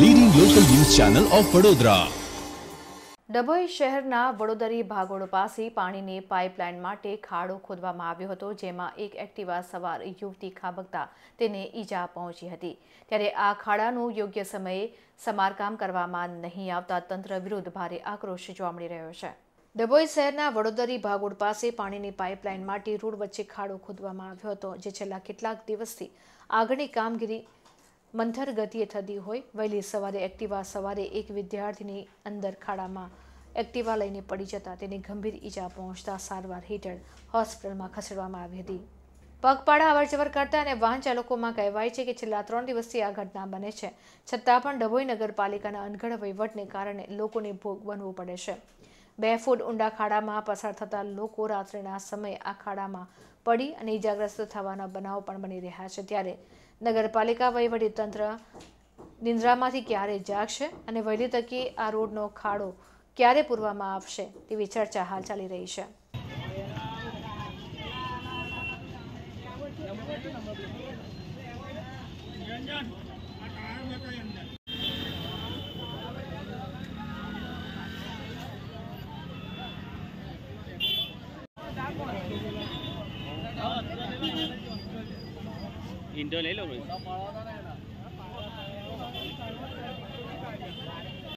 leading local news channel of Vadodara Dabhoi શહેરના વડોદરી ભાગોળ પાસે પાણીની પાઇપલાઇન માટે ખાડો ખોદવામાં આવ્યો હતો જેમાં એક એક્ટિવા સવાર યુવતી ખાબકતા તેને ઈજા પહોંચી હતી ત્યારે આ ખાડાનું યોગ્ય સમયે સમારકામ કરવામાં નહીં આવતા તંત્ર વિરુદ્ધ ભારે આક્રોશ જોવા મળી રહ્યો છે ડભોઈ શહેરના વડોદરી ભાગોળ પાસે પાણીની પાઇપલાઇન માટે રોડ વચ્ચે ખાડો ખોદવામાં આવ્યો હતો જે છેલ્લા કેટલાક દિવસથી આગળની કામગીરી મંથર ગતિએ થતી હોય વહેલી સવારે એક્ટિવા સવારે એક વિદ્યાર્થીની અંદર ખાડામાં એક્ટિવા લઈને પડી જતા તેને ગંભીર ઈજા પહોંચતા સારવાર હેઠળ હોસ્પિટલમાં ખસેડવામાં આવી હતી પગપાળા અવરજવર કરતા અને વાહન ચાલકોમાં કહેવાય છે કે છેલ્લા ત્રણ દિવસથી આ ઘટના બને છે છતાં પણ ડભોઈ નગરપાલિકાના અનગઢ વહીવટને કારણે લોકોને ભોગ બનવું પડે છે બે ફૂટ ઊંડા ખાડામાં પસાર થતા લોકો રાત્રિના સમયે આ ખાડામાં પડી અને ઇજાગ્રસ્ત થવાના બનાવ પણ બની રહ્યા છે ત્યારે નગરપાલિકા તંત્ર નિંદ્રામાંથી ક્યારે જાગશે અને વહેલી તકે આ રોડનો ખાડો ક્યારે પૂરવામાં આવશે તેવી ચર્ચા હાલ ચાલી રહી છે રંજન ઇન્ડો લઈ લો ભાઈ